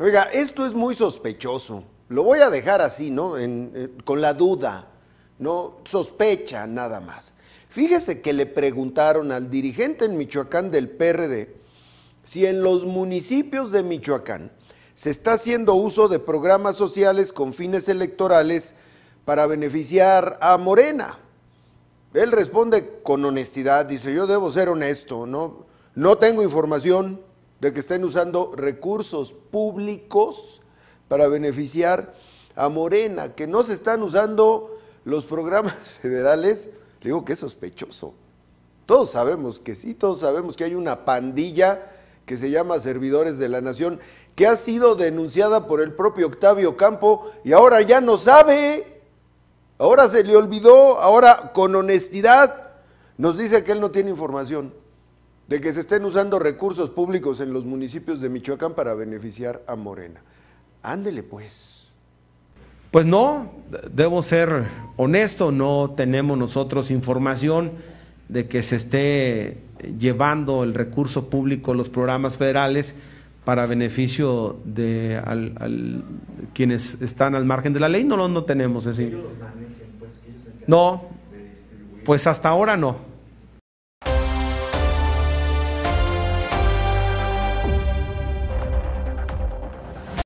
Oiga, esto es muy sospechoso. Lo voy a dejar así, ¿no? Eh, con la duda, ¿no? Sospecha nada más. Fíjese que le preguntaron al dirigente en Michoacán del PRD si en los municipios de Michoacán se está haciendo uso de programas sociales con fines electorales para beneficiar a Morena. Él responde con honestidad, dice, yo debo ser honesto, ¿no? No tengo información, de que estén usando recursos públicos para beneficiar a Morena, que no se están usando los programas federales, le digo que es sospechoso. Todos sabemos que sí, todos sabemos que hay una pandilla que se llama Servidores de la Nación, que ha sido denunciada por el propio Octavio Campo y ahora ya no sabe, ahora se le olvidó, ahora con honestidad nos dice que él no tiene información de que se estén usando recursos públicos en los municipios de Michoacán para beneficiar a Morena. Ándele pues. Pues no, debo ser honesto, no tenemos nosotros información de que se esté llevando el recurso público, los programas federales para beneficio de quienes están al margen de la ley, no, no, no tenemos así. Pues, no, pues hasta ahora no.